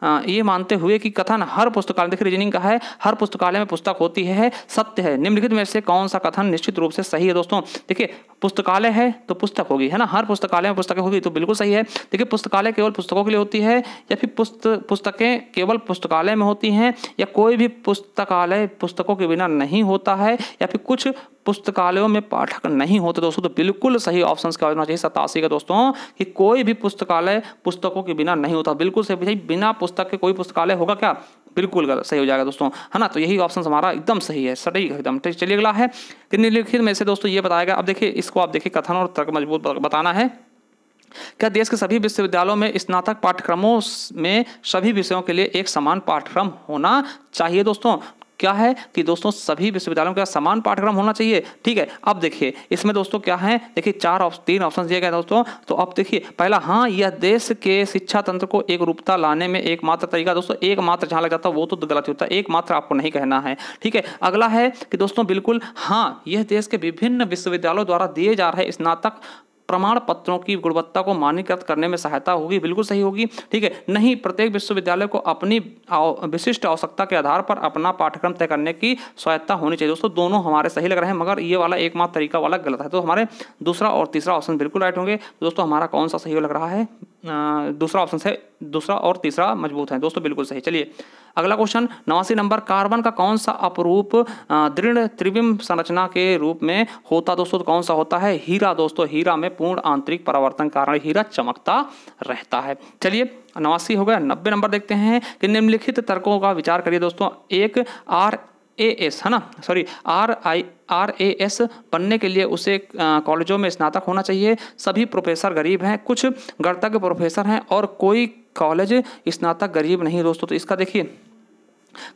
आ, ये मानते हुए कि कथन हर पुस्तकालय देखिए रीजनिंग का है हर पुस्तकालय में पुस्तक होती है सत्य है निम्नलिखित में से कौन सा कथन निश्चित रूप से सही है दोस्तों देखिए पुस्तकालय है तो पुस्तक होगी है ना हर पुस्तकालय में पुस्तकें होगी तो बिल्कुल सही है देखिए पुस्तकालय केवल पुस्तकों के लिए होती है या फिर पुस्त पुस्तकें केवल पुस्तकालय में होती हैं या कोई भी पुस्तकालय पुस्तकों के बिना नहीं होता है या फिर कुछ पुस्तकालयों में पाठक नहीं होते दोस्तों तो बिल्कुल सही ऑप्शन क्या होना चाहिए सतासी का दोस्तों कि कोई भी पुस्तकालय पुस्तकों के बिना नहीं होता बिल्कुल सही भाई बिना पुस्तक के कोई पुस्तकालय होगा क्या बिल्कुल गलत सही हो जाएगा दोस्तों है ना तो यही ऑप्शन हमारा एकदम सही है सटीक एकदम तो चलिए अगला है कि निम्नलिखित में से दोस्तों ये बताया गया अब देखिए इसको आप देखिए कथन और तर्क मजबूत बताना है क्या देश के सभी विश्वविद्यालयों में स्नातक पाठ्यक्रमों में सभी विषयों के लिए एक समान पाठ्यक्रम होना चाहिए दोस्तों क्या है कि दोस्तों सभी विश्वविद्यालयों का समान पाठ्यक्रम होना चाहिए ठीक है अब देखिए इसमें दोस्तों क्या है देखिए चार ऑप्शन तीन ऑप्शन दिए गए दोस्तों तो अब देखिए पहला हाँ यह देश के शिक्षा तंत्र को एक रूपता लाने में एकमात्र तरीका दोस्तों एकमात्र जहाँ लग जाता है वो तो गलत होता है एकमात्र आपको नहीं कहना है ठीक है अगला है कि दोस्तों बिल्कुल हाँ यह देश के विभिन्न विश्वविद्यालयों द्वारा दिए जा रहे स्नातक प्रमाण पत्रों की गुणवत्ता को मान्यकृत करने में सहायता होगी बिल्कुल सही होगी ठीक है नहीं प्रत्येक विश्वविद्यालय को अपनी विशिष्ट आवश्यकता के आधार पर अपना पाठ्यक्रम तय करने की स्वायत्ता होनी चाहिए दोस्तों दोनों हमारे सही लग रहे हैं मगर ये वाला एकमात्र तरीका वाला गलत है तो हमारे दूसरा और तीसरा ऑप्शन बिल्कुल राइट होंगे दोस्तों हमारा कौन सा सही लग रहा है दूसरा ऑप्शन है दूसरा और तीसरा मजबूत है दोस्तों बिल्कुल सही चलिए अगला क्वेश्चन नवासी नंबर कार्बन का कौन सा अपरूप दृढ़ त्रिविम संरचना के रूप में होता दोस्तों कौन सा होता है हीरा दोस्तों हीरा में पूर्ण आंतरिक परावर्तन कारण हीरा चमकता रहता है चलिए नवासी हो गया नब्बे नंबर देखते हैं कि निम्नलिखित तर्कों का विचार करिए दोस्तों एक आर ए एस है ना sorry R I R A S बनने के लिए उसे कॉलेजों में स्नातक होना चाहिए सभी प्रोफेसर गरीब हैं कुछ गणतज्ञ प्रोफेसर हैं और कोई कॉलेज स्नातक गरीब नहीं दोस्तों तो इसका देखिए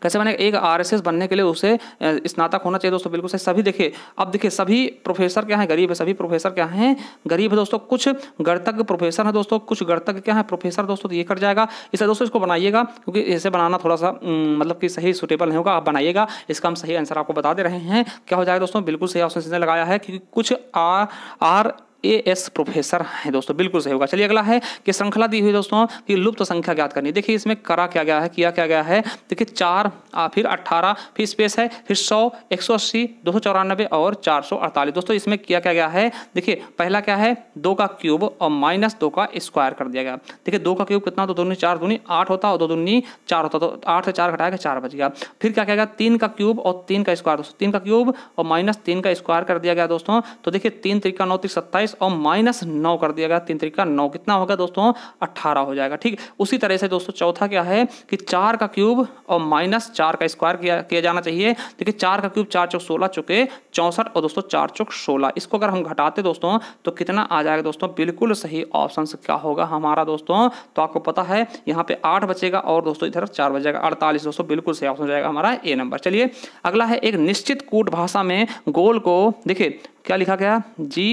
कैसे बने एक आरएसएस बनने के लिए उसे स्नातक होना चाहिए दोस्तों बिल्कुल सही सभी देखिए अब देखिए सभी प्रोफेसर क्या है गरीब है सभी प्रोफेसर क्या हैं गरीब है दोस्तों कुछ गणतज्ञ प्रोफेसर है दोस्तों कुछ गणतज्ञ क्या है प्रोफेसर दोस्तों तो ये कर जाएगा इसे दोस्तों इसको बनाइएगा क्योंकि इसे बनाना थोड़ा सा मतलब कि सही सुटेबल नहीं होगा आप बनाइएगा इसका हम सही आंसर आपको बता दे रहे हैं क्या हो जाएगा दोस्तों बिल्कुल सही ऑप्शन लगाया है क्योंकि कुछ R R A S professor है दोस्तों बिल्कुल सही होगा चलिए अगला है कि श्रृंखला दी हुई दोस्तों कि लुप्त तो संख्या ज्ञात करनी देखिए इसमें करा क्या गया है किया क्या गया है देखिए चार आ, फिर अट्ठारह फिर स्पेस है फिर सौ एक सौ अस्सी दो सौ चौरानबे और चार सौ अड़तालीस दोस्तों इसमें किया क्या गया है देखिए पहला क्या है दो का क्यूब और माइनस दो का स्क्वायर कर दिया गया देखिए दो का क्यूब कितना दो दूनी चार दूनी आठ होता और दो दूनी चार होता तो आठ से चार घटाया चार बज गया फिर क्या क्या गया तीन का क्यूब और तीन का स्क्वायर दोस्तों तीन का क्यूब और माइनस तीन का स्क्वायर कर दिया गया दोस्तों तो देखिए तीन तरीका नौ तीस सत्ताईस बाईस और माइनस नौ कर दिया गया तीन तरीका नौ कितना होगा दोस्तों अट्ठारह हो जाएगा ठीक उसी तरह से दोस्तों चौथा क्या है कि चार का क्यूब और माइनस चार का स्क्वायर किया किया जाना चाहिए देखिए चार का क्यूब चार चौक सोलह चुके चौंसठ और दोस्तों चार चौक सोलह इसको अगर हम घटाते दोस्तों तो कितना आ जाएगा दोस्तों बिल्कुल सही ऑप्शन क्या होगा हमारा दोस्तों तो आपको पता है यहाँ पे आठ बचेगा और दोस्तों इधर चार बचेगा अड़तालीस दोस्तों बिल्कुल सही ऑप्शन हो जाएगा हमारा ए नंबर चलिए अगला है एक निश्चित कूट भाषा में गोल को देखिए क्या लिखा गया जी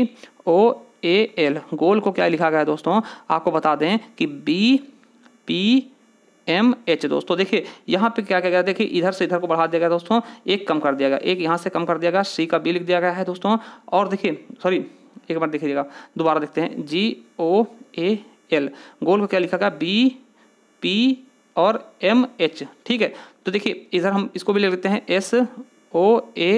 ओ ए एल गोल को क्या लिखा गया है दोस्तों आपको बता दें कि बी पी एम एच दोस्तों देखिए यहाँ पे क्या क्या गया देखिए इधर से इधर को बढ़ा दिया गया दोस्तों एक कम कर दिया गया एक यहाँ से कम कर दिया गया सी का बी लिख दिया गया है दोस्तों और देखिए सॉरी एक बार देखिएगा दोबारा देखते हैं जी ओ ए एल गोल को क्या लिखा गया बी पी और एम एच ठीक है तो देखिए इधर हम इसको भी लिख लेते हैं एस ओ ए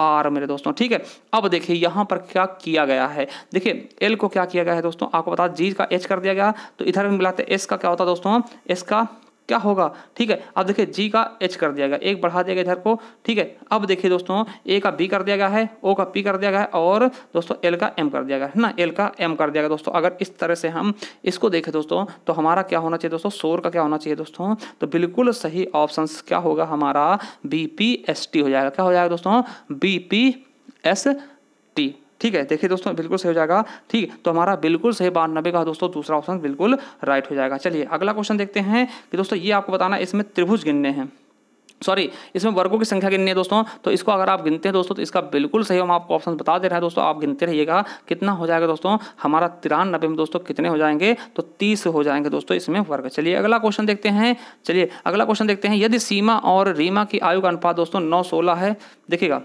आर मेरे दोस्तों ठीक है अब देखिए यहां पर क्या किया गया है देखिए एल को क्या किया गया है दोस्तों आपको बता जी का एच कर दिया गया तो इधर में मिलाते एस का क्या होता है दोस्तों एस का क्या होगा ठीक है अब देखिए जी का एच कर दिया गया एक बढ़ा दिया गया इधर को ठीक है अब देखिए दोस्तों ए का बी कर दिया गया है ओ का पी कर दिया गया है और दोस्तों एल का एम कर दिया गया है ना एल का एम कर दिया गया दोस्तों अगर इस तरह से हम इसको देखें दोस्तों तो हमारा क्या होना चाहिए दोस्तों शोर का क्या होना चाहिए दोस्तों तो बिल्कुल सही ऑप्शन क्या होगा हमारा बी पी एस टी हो जाएगा क्या हो जाएगा दोस्तों बी पी एस ठीक है देखिए दोस्तों बिल्कुल सही हो जाएगा ठीक तो हमारा बिल्कुल सही बानबे का दोस्तों दूसरा ऑप्शन बिल्कुल राइट हो जाएगा चलिए अगला क्वेश्चन देखते हैं कि दोस्तों ये आपको बताना इसमें त्रिभुज गिनने हैं सॉरी इसमें वर्गों की संख्या गिननी है दोस्तों तो इसको अगर आप गिनते हैं दोस्तों तो इसका बिल्कुल सही हम आपको ऑप्शन बता दे रहे हैं दोस्तों आप गिनते रहिएगा कितना हो जाएगा दोस्तों हमारा तिरानबे में दोस्तों कितने हो जाएंगे तो तीस हो जाएंगे दोस्तों इसमें वर्ग चलिए अगला क्वेश्चन देखते हैं चलिए अगला क्वेश्चन देखते हैं यदि सीमा और रीमा की आयु का अनुपात दोस्तों नौ सोलह है देखिएगा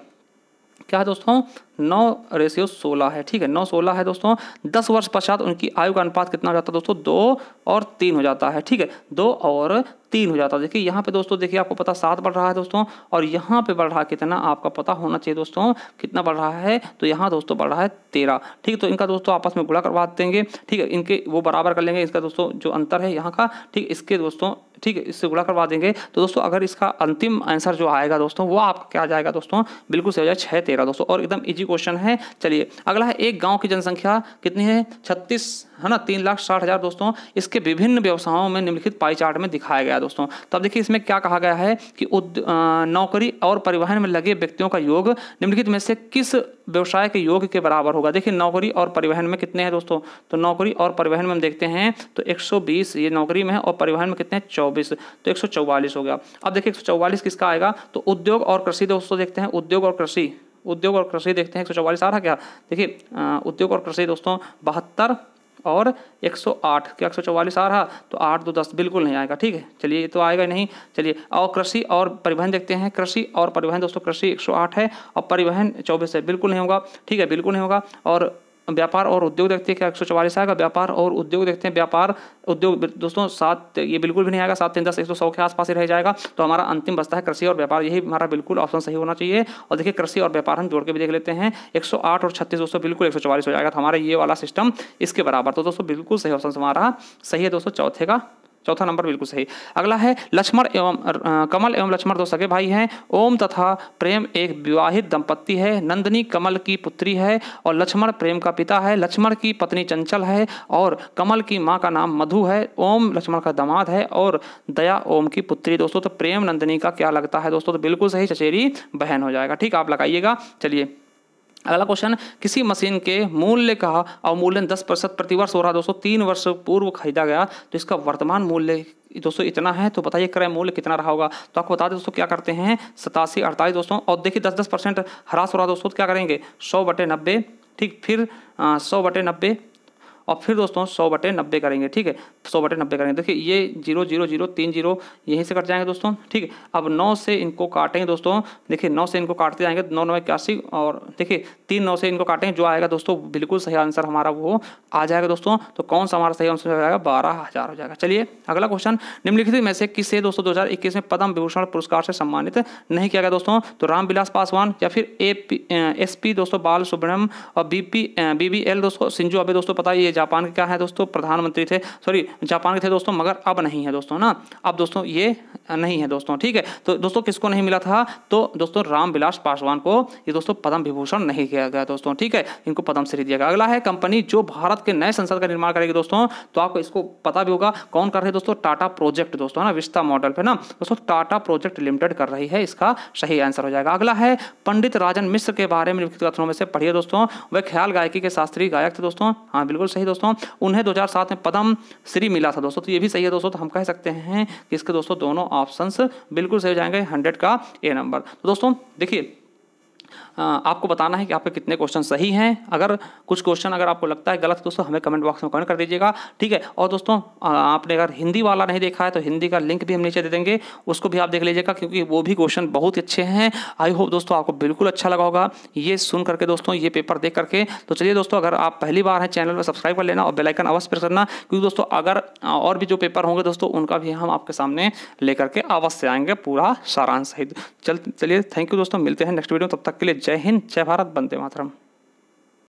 क्या है दोस्तों नौ रेशियो सोलह है ठीक है नौ सोलह है दोस्तों दस वर्ष पश्चात उनकी आयु का अनुपात कितना हो जाता है दोस्तों दो और तीन हो जाता है ठीक है दो और तीन हो जाता है देखिए यहाँ पे दोस्तों देखिए आपको पता सात बढ़ रहा है दोस्तों और यहाँ पे बढ़ रहा है कितना आपका पता होना चाहिए दोस्तों कितना बढ़ रहा है तो यहाँ दोस्तों बढ़ रहा है तेरह ठीक तो इनका दोस्तों आपस में गुड़ा करवा देंगे ठीक है इनके वो बराबर कर लेंगे इसका दोस्तों जो अंतर है यहाँ का ठीक इसके दोस्तों ठीक है इससे गुड़ा करवा देंगे तो दोस्तों अगर इसका अंतिम आंसर जो आएगा दोस्तों वो आपका क्या जाएगा दोस्तों बिल्कुल सही हो जाएगा छः तेरह दोस्तों और एकदम इजी इजी क्वेश्चन है चलिए अगला है एक गांव की जनसंख्या कितनी है छत्तीस है ना तीन लाख साठ हज़ार दोस्तों इसके विभिन्न व्यवसायों में निम्नलिखित पाई चार्ट में दिखाया गया दोस्तों तब देखिए इसमें क्या कहा गया है कि नौकरी और परिवहन में लगे व्यक्तियों का योग निम्नलिखित में से किस व्यवसाय के योग के बराबर होगा देखिए नौकरी और परिवहन में कितने हैं दोस्तों तो नौकरी और परिवहन में हम देखते हैं तो 120 ये नौकरी में है और परिवहन में कितने हैं 24 तो एक हो गया अब देखिए एक किसका आएगा तो उद्योग और कृषि दोस्तों देखते हैं उद्योग और कृषि उद्योग और कृषि देखते हैं एक सौ चौवालीस आ रहा क्या देखिए उद्योग और कृषि दोस्तों बहत्तर और 108 क्या एक सौ चौवालीस आ रहा तो आठ दो दस बिल्कुल नहीं आएगा ठीक है चलिए ये तो आएगा नहीं चलिए और कृषि और परिवहन देखते हैं कृषि और परिवहन दोस्तों कृषि 108 है और परिवहन चौबीस है बिल्कुल नहीं होगा ठीक है बिल्कुल नहीं होगा और व्यापार और उद्योग देखते हैं क्या एक सौ चवालीस आएगा व्यापार और उद्योग देखते हैं व्यापार उद्योग दोस्तों सात ये बिल्कुल भी नहीं आएगा सात तीन दस एक सौ सौ के आसपास ही रह जाएगा तो हमारा अंतिम बचता है कृषि और व्यापार यही हमारा बिल्कुल ऑप्शन सही होना चाहिए और देखिए कृषि और व्यापार हम जोड़ के भी देख लेते हैं एक सौ आठ और छत्तीस दोस्तों बिल्कुल एक सौ चौवालीस हो जाएगा तो हमारा ये वाला सिस्टम इसके बराबर तो दोस्तों बिल्कुल सही ऑप्शन हमारा सही है दोस्तों चौथे का चौथा नंबर बिल्कुल सही अगला है लक्ष्मण एवं कमल एवं लक्ष्मण दो सगे भाई हैं ओम तथा प्रेम एक विवाहित दंपत्ति है नंदनी कमल की पुत्री है और लक्ष्मण प्रेम का पिता है लक्ष्मण की पत्नी चंचल है और कमल की माँ का नाम मधु है ओम लक्ष्मण का दामाद है और दया ओम की पुत्री दोस्तों तो प्रेम नंदनी का क्या लगता है दोस्तों तो बिल्कुल सही चचेरी बहन हो जाएगा ठीक आप लगाइएगा चलिए अगला क्वेश्चन किसी मशीन के मूल्य का अवमूल्यन 10 प्रतिशत प्रतिवर्ष हो रहा है दोस्तों तीन वर्ष पूर्व खरीदा गया तो इसका वर्तमान मूल्य दोस्तों इतना है तो बताइए क्रय मूल्य कितना रहा होगा तो आपको बता दें दोस्तों क्या करते हैं सतासी अड़तालीस दोस्तों और देखिए दस दस परसेंट हरास हो रहा दोस्तों तो क्या करेंगे सौ बटे नब्बे ठीक फिर सौ बटे नब्बे और फिर दोस्तों सौ बटे नब्बे करेंगे ठीक है सौ बटे नब्बे करेंगे देखिए ये जीरो जीरो जीरो तीन जीरो यहीं से कट जाएंगे दोस्तों ठीक है अब नौ से इनको काटेंगे दोस्तों देखिए नौ से इनको काटते जाएंगे नौ नौ इक्यासी और देखिए तीन नौ से इनको काटेंगे जो आएगा दोस्तों बिल्कुल सही आंसर हमारा वो आ जाएगा दोस्तों तो कौन सा हमारा सही आंसर हो जाएगा बारह हज़ार हो जाएगा चलिए अगला क्वेश्चन निम्नलिखित में से किसे दोस्तों इक्कीस में पद्म विभूषण पुरस्कार से सम्मानित नहीं किया गया दोस्तों तो रामविलास पासवान या फिर ए एस पी दोस्तों बाल सुब्रम और B P B B L दोस्तों सिंजू अभी दोस्तों पता ही जापान के क्या है दोस्तों प्रधानमंत्री थे सॉरी जापान के थे दोस्तों मगर अब नहीं है दोस्तों ना अब दोस्तों ये नहीं है दोस्तों ठीक है तो दोस्तों किसको नहीं मिला था तो दोस्तों रामविलास पासवान को ये दोस्तों पद्म विभूषण नहीं किया गया दोस्तों ठीक है इनको पद्म श्री दिया गया अगला है कंपनी जो भारत के नए संसद का निर्माण करेगी दोस्तों तो आपको इसको पता भी होगा कौन कर रहे हैं दोस्तों टाटा प्रोजेक्ट दोस्तों है ना विस्ता मॉडल पे ना दोस्तों टाटा प्रोजेक्ट लिमिटेड कर रही है इसका सही आंसर हो जाएगा अगला है पंडित राजन मिश्र के बारे में लिखित कथनों में से पढ़िए दोस्तों वह ख्याल गायकी के शास्त्रीय गायक थे दोस्तों हाँ बिल्कुल सही दोस्तों उन्हें सात में पद्म श्री मिला था दोस्तों तो ये भी सही है दोस्तों तो हम कह सकते हैं कि इसके दोस्तों दोनों ऑप्शन बिल्कुल सही हो जाएंगे हंड्रेड का ए नंबर तो दोस्तों देखिए हाँ, आपको बताना है कि आपके कितने क्वेश्चन सही हैं अगर कुछ क्वेश्चन अगर आपको लगता है गलत दोस्तों हमें कमेंट बॉक्स में कमेंट कर दीजिएगा ठीक है और दोस्तों आपने अगर हिंदी वाला नहीं देखा है तो हिंदी का लिंक भी हम नीचे दे देंगे उसको भी आप देख लीजिएगा क्योंकि वो भी क्वेश्चन बहुत अच्छे हैं आई होप दोस्तों आपको बिल्कुल अच्छा लगा होगा ये सुन करके दोस्तों ये पेपर देख करके तो चलिए दोस्तों अगर आप पहली बार हैं चैनल पर सब्सक्राइब कर लेना और बेलाइकन अवश्य प्रेस करना क्योंकि दोस्तों अगर और भी जो पेपर होंगे दोस्तों उनका भी हम आपके सामने लेकर के अवश्य आएंगे पूरा सारांश सहित चल चलिए थैंक यू दोस्तों मिलते हैं नेक्स्ट वीडियो तब तक के लिए जय हिंद जय भारत बंदे मातरम